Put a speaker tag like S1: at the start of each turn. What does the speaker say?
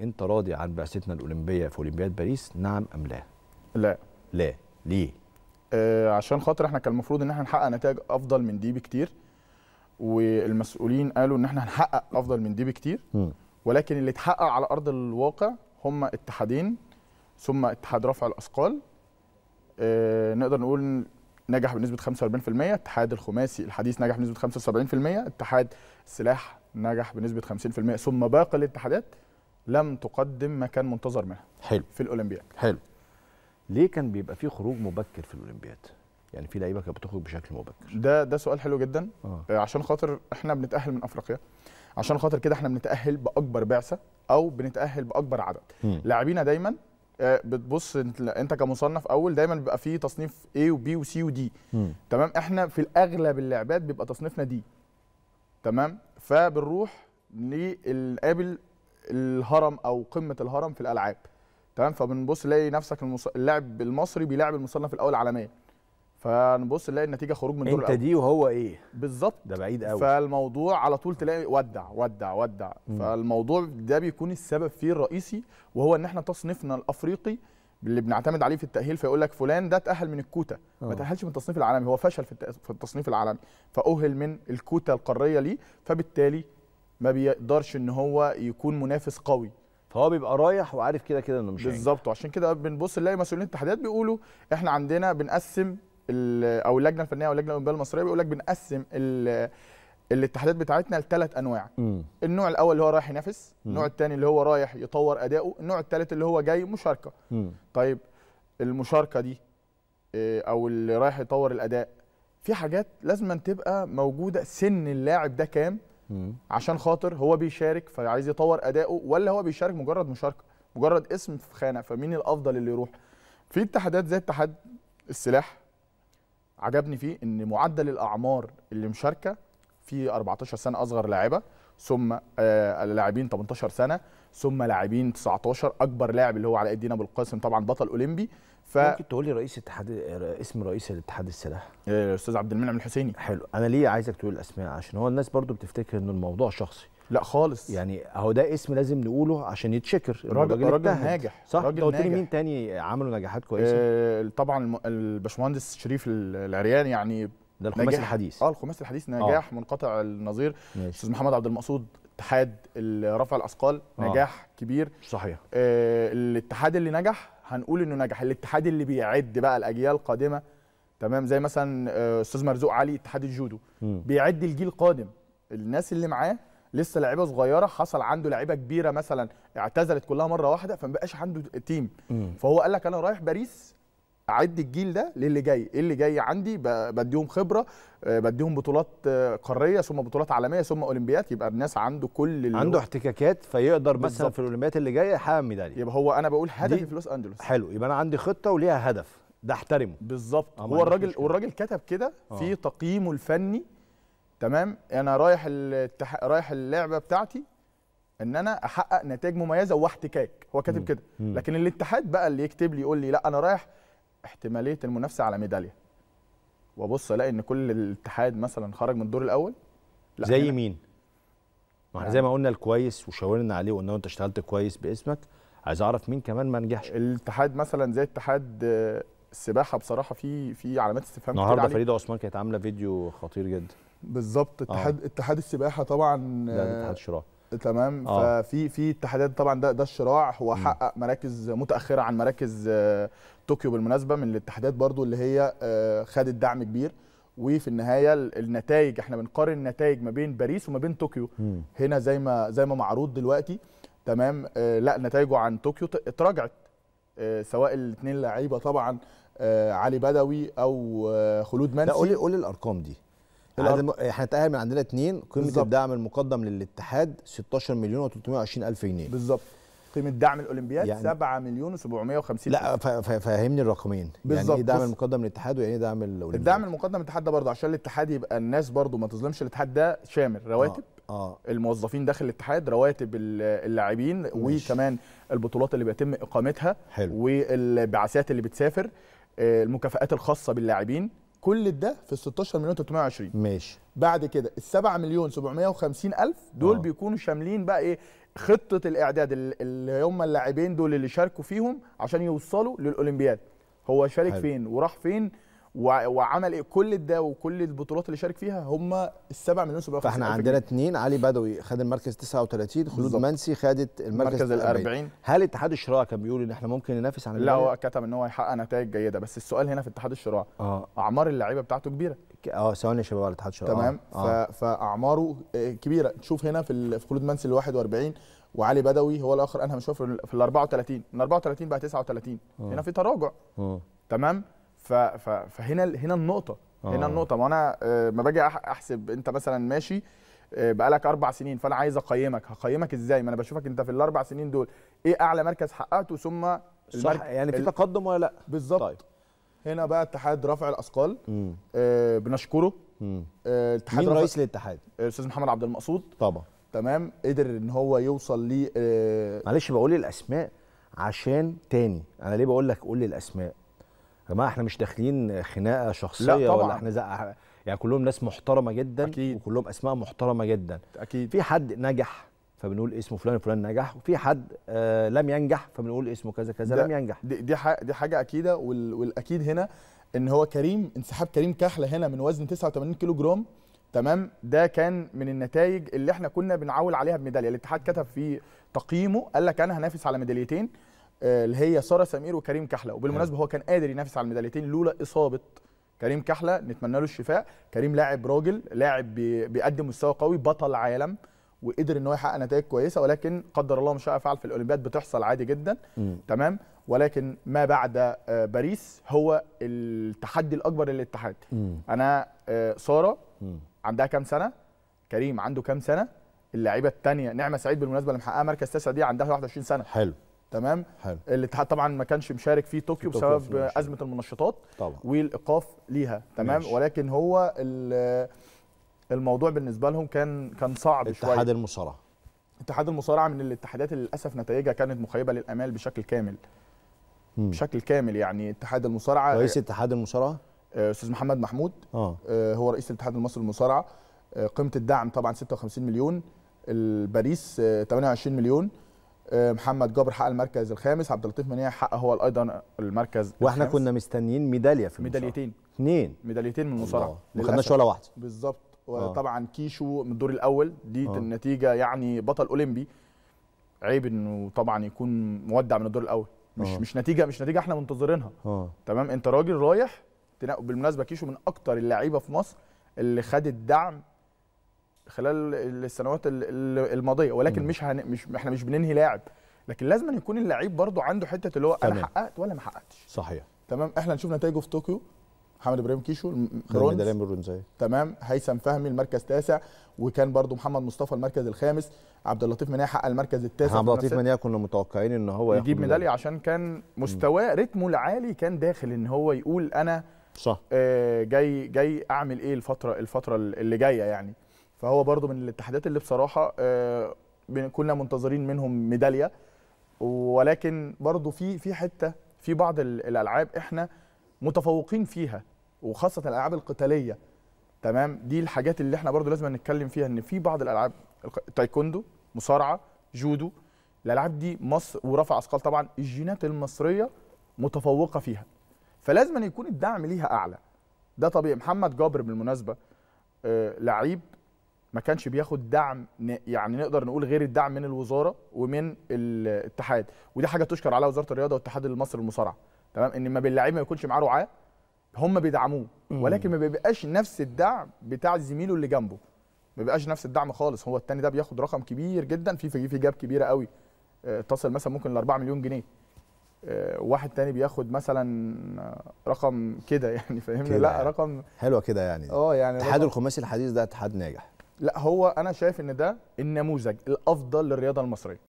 S1: انت راضي عن بعثتنا الاولمبيه في اولمبياد باريس نعم ام لا لا لا ليه آه عشان خاطر احنا كان المفروض ان احنا نحقق نتائج افضل من دي بكتير والمسؤولين قالوا ان احنا هنحقق افضل من دي بكتير م. ولكن اللي اتحقق على ارض الواقع هما اتحادين ثم اتحاد رفع الاثقال آه نقدر نقول نجح بنسبه 45% اتحاد الخماسي الحديث نجح بنسبه 75% اتحاد السلاح نجح بنسبه 50% ثم باقي الاتحادات لم تقدم ما كان منتظر منها حلو في الاولمبياد حلو ليه كان بيبقى في خروج مبكر في الاولمبياد يعني في لعيبه كانت بتخرج بشكل مبكر ده ده سؤال حلو جدا آه. آه. عشان خاطر احنا بنتاهل من افريقيا عشان خاطر كده احنا بنتاهل باكبر بعثه او بنتاهل باكبر عدد لاعبينا دايما آه، بتبص انت كمصنف اول دايما بيبقى فيه تصنيف A وB وC وD تمام احنا في الاغلب اللعبات بيبقى تصنيفنا دي تمام فبنروح نقابل الهرم او قمه الهرم في الالعاب تمام فبنبص نلاقي نفسك المص... اللاعب المصري بيلاعب المصنف الاول عالميا فنبص نلاقي النتيجه خروج من دور انت دي وهو ايه بالظبط ده بعيد قوي فالموضوع على طول تلاقي ودع ودع ودع م. فالموضوع ده بيكون السبب فيه الرئيسي وهو ان احنا تصنيفنا الافريقي اللي بنعتمد عليه في التاهيل فيقول لك فلان ده تاهل من الكوتا ما آه. تاهلش من التصنيف العالمي هو فشل في التصنيف العالمي فاهل من الكوتا القاريه ليه فبالتالي ما بيقدرش ان هو يكون منافس قوي فهو بيبقى رايح وعارف كده كده انه مش بالظبط وعشان كده بنبص نلاقي مسؤولين الاتحادات بيقولوا احنا عندنا بنقسم او اللجنه الفنيه او اللجنه الاولمبيه المصريه بيقول لك بنقسم الاتحادات بتاعتنا لثلاث انواع مم. النوع الاول اللي هو رايح ينافس النوع الثاني اللي هو رايح يطور اداؤه النوع الثالث اللي هو جاي مشاركه مم. طيب المشاركه دي آه، او اللي رايح يطور الاداء في حاجات لازم تبقى موجوده سن اللاعب ده كام عشان خاطر هو بيشارك فعايز يطور اداؤه ولا هو بيشارك مجرد مشاركه مجرد اسم في خانه فمين الافضل اللي يروح في اتحادات زي اتحاد السلاح عجبني فيه ان معدل الاعمار اللي مشاركه في 14 سنه اصغر لاعبه ثم آه، لاعبين 18 سنه ثم لاعبين 19 اكبر لاعب اللي هو علاء الدين ابو القاسم طبعا بطل اولمبي ف ممكن تقول لي رئيس
S2: اتحاد اسم رئيس الاتحاد السلاح الاستاذ آه، عبد المنعم الحسيني حلو انا ليه عايزك تقول الاسماء عشان هو الناس برضو بتفتكر ان الموضوع شخصي لا خالص يعني اهو ده اسم لازم نقوله عشان يتشكر راجل راجل ناجح صح راجل ناجح لي مين تاني عملوا نجاحات كويسه آه
S1: طبعا الباشمهندس شريف العريان يعني ده الخماسي الحديث اه الخماسي الحديث آه. نجاح آه. منقطع النظير استاذ محمد عبد المقصود اتحاد رفع الاثقال آه. نجاح كبير صحيح آه الاتحاد اللي نجح هنقول انه نجح الاتحاد اللي بيعد بقى الاجيال القادمه تمام زي مثلا آه، استاذ مرزوق علي اتحاد الجودو م. بيعد الجيل القادم الناس اللي معاه لسه لعيبه صغيره حصل عنده لعيبه كبيره مثلا اعتزلت كلها مره واحده فمبقاش عنده تيم م. فهو قال لك انا رايح باريس اعد الجيل ده للي جاي إيه اللي جاي عندي بديهم خبره آه، بديهم بطولات آه، قاريه ثم بطولات عالميه ثم اولمبيات يبقى الناس عنده كل اللي عنده
S2: احتكاكات فيقدر مثلا في
S1: الاولمبيات اللي جايه يحقق ميداليه يبقى هو انا بقول هدفي في لوس انجلوس حلو يبقى انا عندي خطه وليها هدف ده
S2: احترمه بالظبط هو الراجل والراجل
S1: كتب كده آه. في تقييمه الفني تمام انا رايح التح... رايح اللعبه بتاعتي ان انا احقق نتائج مميزه واحتكاك هو كاتب كده لكن الاتحاد بقى اللي يكتب لي يقول لي لا انا رايح احتماليه المنافسه على ميداليه وابص الاقي ان كل الاتحاد مثلا خرج من الدور الاول
S2: لا زي هنا. مين؟ ما احنا زي ما قلنا الكويس وشاورنا عليه وقلنا انت اشتغلت كويس باسمك عايز اعرف مين كمان ما نجحش الاتحاد مثلا زي اتحاد آه، السباحه
S1: بصراحه في في علامات استفهام النهارده فريده
S2: عثمان كانت عامله فيديو خطير جدا بالظبط اتحاد
S1: آه. اتحاد السباحه طبعا لا اتحاد الشراع آه، تمام آه. ففي في اتحادات طبعا ده ده الشراع هو حقق مراكز متاخره عن مراكز آه، طوكيو بالمناسبه من الاتحادات برضو اللي هي آه، خدت دعم كبير وفي النهايه النتائج احنا بنقارن النتائج ما بين باريس وما بين طوكيو هنا زي ما زي ما معروض دلوقتي تمام آه، لا نتائجه عن طوكيو اتراجعت سواء الاثنين لعيبه طبعا
S2: علي بدوي او خلود منسي لا قولي قولي الارقام دي الم... احنا اتاهل من عندنا اثنين قيمه بالزبط. الدعم المقدم للاتحاد 16 مليون و320 الف جنيه بالظبط قيمه دعم الاولمبياد يعني 7 مليون و750 لا فهمني الرقمين بالزبط. يعني ايه دعم
S1: المقدم للاتحاد
S2: ويعني ايه دعم الاولمبياد الدعم
S1: المقدم للاتحاد ده برضه عشان الاتحاد يبقى الناس برضه ما تظلمش الاتحاد ده شامل رواتب آه. آه. الموظفين داخل الاتحاد رواتب اللاعبين وكمان البطولات اللي بيتم اقامتها حلو. والبعثات اللي بتسافر آه، المكافآت الخاصة باللاعبين كل ده في ال 16 مليون 320 ماشي بعد كده ال 7 مليون 750 الف دول أوه. بيكونوا شاملين بقى ايه خطه الاعداد اللي هم اللاعبين دول اللي شاركوا فيهم عشان يوصلوا للاولمبياد هو شارك حلو. فين وراح فين وعمل ايه كل ده وكل البطولات اللي شارك فيها هم السبع مليون 7 فاحنا عندنا
S2: اثنين علي بدوي خد المركز 39 خلود منسي خدت المركز ال 40 هل اتحاد الشراع كان بيقول ان احنا ممكن ننافس على لا هو
S1: كتب ان هو هيحقق نتائج جيده بس السؤال هنا في اتحاد الشراع اه اعمار اللعيبه بتاعته كبيره
S2: اه ثواني يا شباب على اتحاد الشراع تمام آه.
S1: فاعماره آه، كبيره تشوف هنا في خلود منسي ال 41 وعلي بدوي هو الاخر انهم شوف في ال 34 من 34 بقى 39 آه. هنا في تراجع آه. تمام فهنا هنا النقطه أوه. هنا آه. النقطه ما انا آه، ما باجي احسب انت مثلا ماشي آه، بقالك اربع سنين فانا عايز اقيمك هقيمك ازاي ما انا بشوفك انت في الاربع سنين دول ايه اعلى مركز حققته ثم صح يعني في تقدم ولا لا بالظبط طيب. هنا بقى اتحاد رفع الاثقال آه بنشكره آه الاتحاد مين رئيس الاتحاد
S2: استاذ محمد عبد المقصود طبعا تمام قدر ان هو يوصل ل آه معلش بقول الاسماء عشان تاني انا ليه بقول لك قول لي الاسماء جماعه احنا مش داخلين خناقه شخصيه لا طبعا. ولا احنا زق... يعني كلهم ناس محترمه جدا أكيد. وكلهم اسماء محترمه جدا اكيد في حد نجح فبنقول اسمه فلان فلان نجح وفي حد آه لم ينجح فبنقول اسمه كذا كذا لم ينجح
S1: دي دي, دي حاجه اكيده وال... والاكيد هنا ان هو كريم انسحاب كريم كحله هنا من وزن 89 كيلو جرام تمام ده كان من النتائج اللي احنا كنا بنعول عليها بميداليه الاتحاد كتب في تقييمه قال لك انا هنافس على ميداليتين آه، اللي هي ساره سمير وكريم كحله وبالمناسبه آه. هو كان قادر ينافس على الميداليتين لولا اصابه كريم كحله نتمنى له الشفاء كريم لاعب راجل لاعب بيقدم مستوى قوي بطل عالم وقدر ان هو يحقق نتائج كويسه ولكن قدر الله ما شاء فعل في الاولمبياد بتحصل عادي جدا م. تمام ولكن ما بعد آه، باريس هو التحدي الاكبر للاتحاد م. انا ساره م. عندها كام سنه كريم عنده كام سنه اللعيبه الثانيه نعمه سعيد بالمناسبه اللي محققه مركز تاسع دي عندها 21 سنه حلو تمام حلو. الاتحاد طبعا ما كانش مشارك في طوكيو بسبب ازمه المنشطات طبعا. والايقاف ليها تمام ماشي. ولكن هو الموضوع بالنسبه لهم كان كان صعب اتحاد شويه اتحاد المصارعه اتحاد المصارعه من الاتحادات اللي للاسف نتائجها كانت مخيبه للامال بشكل كامل مم. بشكل كامل يعني اتحاد المصارعه رئيس اتحاد المصارعه آه، استاذ محمد محمود آه. آه. هو رئيس الاتحاد المصري للمصارعه آه، قيمه الدعم طبعا 56 مليون الباريس 28 مليون آه، محمد جابر حقق المركز الخامس عبد اللطيف منيع حقق هو ايضا
S2: المركز واحنا الخامس. كنا مستنيين ميداليه في المصارعه ميداليتين اثنين ميداليتين من المصارعه ما خدناش ولا واحده
S1: بالظبط آه. وطبعا كيشو من الدور الاول دي أوه. النتيجه يعني بطل اولمبي عيب انه طبعا يكون مودع من الدور الاول مش أوه. مش نتيجه مش نتيجه احنا منتظرينها آه. تمام انت راجل رايح بالمناسبه كيشو من اكتر اللعيبه في مصر اللي خدت دعم خلال السنوات الماضيه ولكن مش هن... مش احنا مش بننهي لاعب لكن لازم أن يكون اللعيب برضه عنده حته اللي هو انا حققت ولا ما حققتش صحيح تمام احنا نشوف نتائجه في طوكيو محمد ابراهيم كيشو برونز تمام هيثم فهمي المركز التاسع وكان برضه محمد مصطفى المركز الخامس عبد اللطيف منيه حقق المركز التاسع عبد اللطيف منيه كنا
S2: متوقعين ان هو يجيب ميداليه
S1: عشان كان مستواه رتمه العالي كان داخل ان هو يقول انا صح آه جاي جاي اعمل ايه الفتره الفتره اللي جايه يعني فهو برضو من الاتحادات اللي بصراحه آه، كنا منتظرين منهم ميداليه ولكن برضو في في حته في بعض الالعاب احنا متفوقين فيها وخاصه الالعاب القتاليه تمام دي الحاجات اللي احنا برضو لازم نتكلم فيها ان في بعض الالعاب تايكوندو مصارعه جودو الالعاب دي مصر ورفع اثقال طبعا الجينات المصريه متفوقه فيها فلازم أن يكون الدعم ليها اعلى ده طبيعي محمد جابر بالمناسبه آه، لعيب ما كانش بياخد دعم يعني نقدر نقول غير الدعم من الوزاره ومن الاتحاد ودي حاجه تشكر عليها وزاره الرياضه والاتحاد المصري للمصارعه تمام ان ما باللعيب ما يكونش معاه رعاه هم بيدعموه ولكن ما بيبقاش نفس الدعم بتاع زميله اللي جنبه ما بيبقاش نفس الدعم خالص هو التاني ده بياخد رقم كبير جدا في في جاب كبيره قوي آه، تصل مثلا ممكن ل 4 مليون جنيه آه، واحد تاني بياخد مثلا رقم كده يعني فاهمني لا يعني. رقم
S2: حلوه كده يعني
S1: اه يعني الاتحاد
S2: الخماسي الحديث ده اتحاد ناجح
S1: لا هو انا شايف ان ده النموذج الافضل للرياضه المصريه